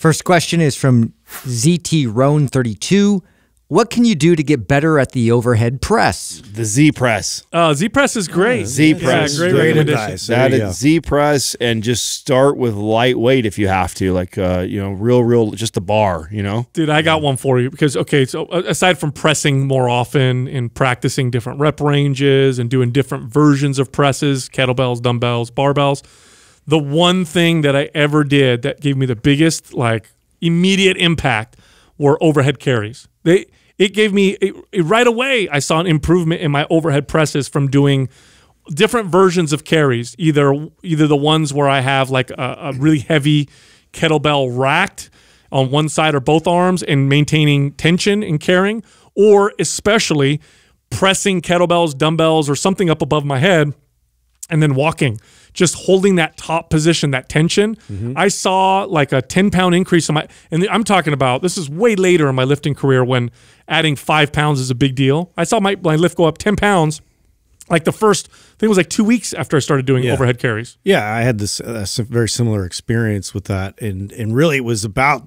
First question is from ZT Roan 32. What can you do to get better at the overhead press? The Z press. Oh, Z press is great. Z press, yeah, great, great advice. That is Z press, and just start with lightweight if you have to, like uh, you know, real, real, just the bar. You know, dude, I got one for you because okay, so uh, aside from pressing more often and practicing different rep ranges and doing different versions of presses, kettlebells, dumbbells, barbells the one thing that I ever did that gave me the biggest like immediate impact were overhead carries. They it gave me it, it right away. I saw an improvement in my overhead presses from doing different versions of carries, either either the ones where I have like a, a really heavy kettlebell racked on one side or both arms and maintaining tension and carrying, or especially pressing kettlebells, dumbbells, or something up above my head and then walking, just holding that top position, that tension. Mm -hmm. I saw like a 10 pound increase in my, and I'm talking about this is way later in my lifting career when adding five pounds is a big deal. I saw my, my lift go up 10 pounds. Like the first, I think it was like two weeks after I started doing yeah. overhead carries. Yeah, I had this uh, very similar experience with that, and and really it was about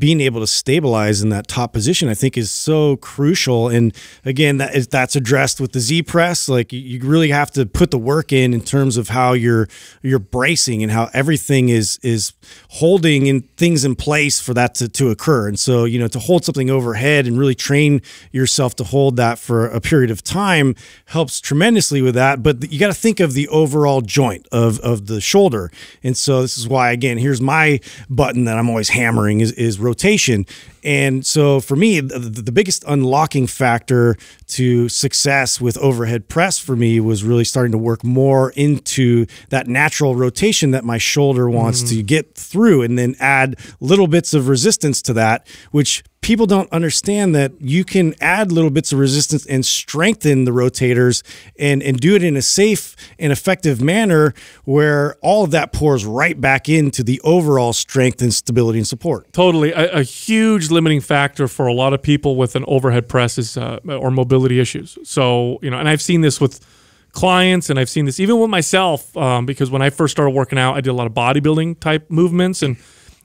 being able to stabilize in that top position, I think, is so crucial. And again, that is that's addressed with the Z press. Like you really have to put the work in in terms of how you're you're bracing and how everything is is holding in things in place for that to, to occur. And so you know to hold something overhead and really train yourself to hold that for a period of time helps tremendously with that. But you got to think of the overall joint of of the shoulder. And so this is why again, here's my button that I'm always hammering is is rotation. And so for me, the, the, biggest unlocking factor to success with overhead press for me was really starting to work more into that natural rotation that my shoulder wants mm. to get through and then add little bits of resistance to that, which people don't understand that you can add little bits of resistance and strengthen the rotators and, and do it in a safe and effective manner where all of that pours right back into the overall strength and stability and support. Totally. A, a huge limiting factor for a lot of people with an overhead press is, uh, or mobility issues. So, you know, and I've seen this with clients and I've seen this even with myself um, because when I first started working out, I did a lot of bodybuilding type movements and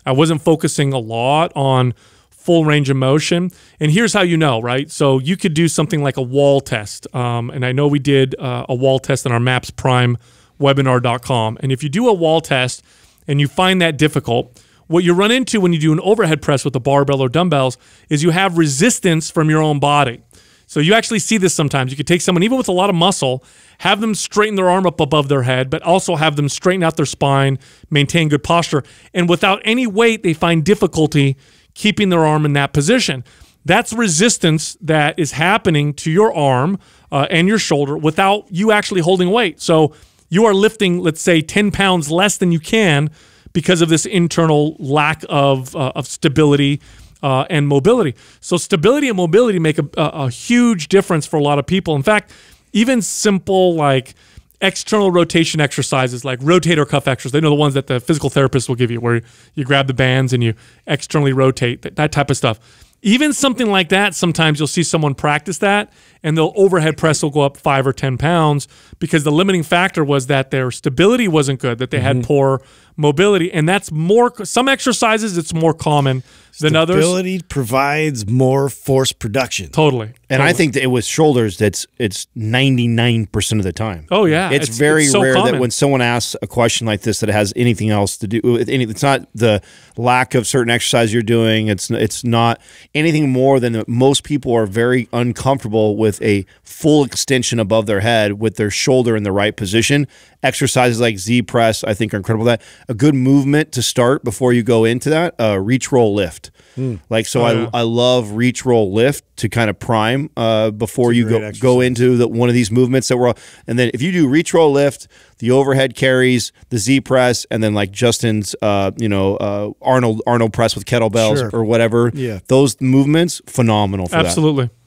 I wasn't focusing a lot on – full range of motion. And here's how you know, right? So you could do something like a wall test. Um, and I know we did uh, a wall test on our Maps Prime webinar.com. And if you do a wall test and you find that difficult, what you run into when you do an overhead press with a barbell or dumbbells is you have resistance from your own body. So you actually see this sometimes. You could take someone, even with a lot of muscle, have them straighten their arm up above their head, but also have them straighten out their spine, maintain good posture. And without any weight, they find difficulty keeping their arm in that position. That's resistance that is happening to your arm uh, and your shoulder without you actually holding weight. So you are lifting, let's say, 10 pounds less than you can because of this internal lack of, uh, of stability uh, and mobility. So stability and mobility make a, a, a huge difference for a lot of people. In fact, even simple like – external rotation exercises like rotator cuff exercises. They know the ones that the physical therapist will give you, where you grab the bands and you externally rotate, that, type of stuff. Even something like that, sometimes you'll see someone practice that and the overhead press will go up five or 10 pounds because the limiting factor was that their stability wasn't good, that they mm -hmm. had mm-hmm. poor mobility. And that's more, some exercises, it's more common stability than others. Stability provides more force production. Totally. And totally. I think that it was shoulders that's it's 99% of the time. Oh, yeah. It's, it's very it's so rare common. that when someone asks a question like this that has anything else to do with any, it's not the lack of certain exercise you're doing, it's, it's not anything more than most people are very uncomfortable with with a full extension above their head with their shoulder in the right position. Exercises like Z press, I think, are incredible. That a good movement to start before you go into that uh, reach roll lift. Mm. Like so, oh, I yeah. I love reach roll lift to kind of prime uh, before you go go into the, one of these movements that we're all, and then if you do reach roll lift, the overhead carries, the Z press, and then like Justin's uh, you know uh, Arnold Arnold press with kettlebells sure. or whatever. Yeah, those movements phenomenal. Absolutely. That.